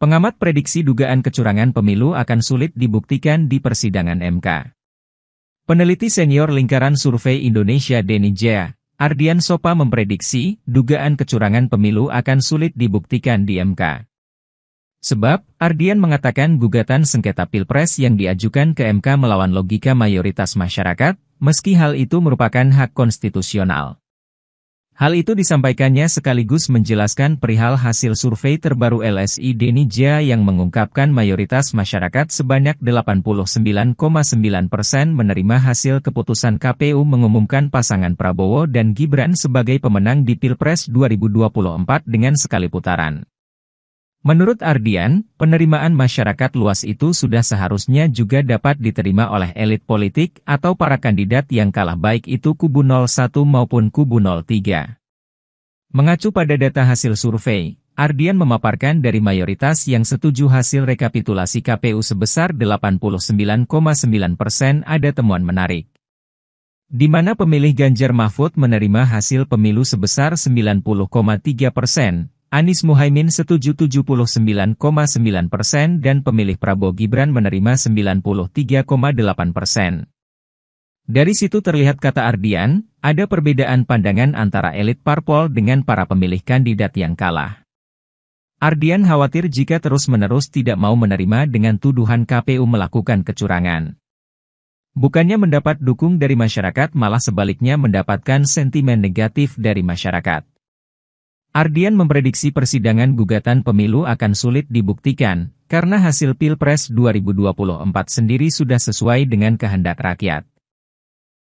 Pengamat prediksi dugaan kecurangan pemilu akan sulit dibuktikan di persidangan MK. Peneliti senior Lingkaran Survei Indonesia Deni Jaya, Ardian Sopa memprediksi dugaan kecurangan pemilu akan sulit dibuktikan di MK. Sebab, Ardian mengatakan gugatan sengketa Pilpres yang diajukan ke MK melawan logika mayoritas masyarakat, meski hal itu merupakan hak konstitusional. Hal itu disampaikannya sekaligus menjelaskan perihal hasil survei terbaru LSI Denija yang mengungkapkan mayoritas masyarakat sebanyak 89,9 persen menerima hasil keputusan KPU mengumumkan pasangan Prabowo dan Gibran sebagai pemenang di Pilpres 2024 dengan sekali putaran. Menurut Ardian, penerimaan masyarakat luas itu sudah seharusnya juga dapat diterima oleh elit politik atau para kandidat yang kalah baik itu kubu 01 maupun kubu 03. Mengacu pada data hasil survei, Ardian memaparkan dari mayoritas yang setuju hasil rekapitulasi KPU sebesar 89,9 persen ada temuan menarik. Di mana pemilih Ganjar Mahfud menerima hasil pemilu sebesar 90,3 persen, Anies Muhaimin setuju 79,9 persen dan pemilih Prabowo Gibran menerima 93,8 persen. Dari situ terlihat kata Ardian, ada perbedaan pandangan antara elit parpol dengan para pemilih kandidat yang kalah. Ardian khawatir jika terus-menerus tidak mau menerima dengan tuduhan KPU melakukan kecurangan. Bukannya mendapat dukung dari masyarakat malah sebaliknya mendapatkan sentimen negatif dari masyarakat. Ardian memprediksi persidangan gugatan pemilu akan sulit dibuktikan, karena hasil Pilpres 2024 sendiri sudah sesuai dengan kehendak rakyat.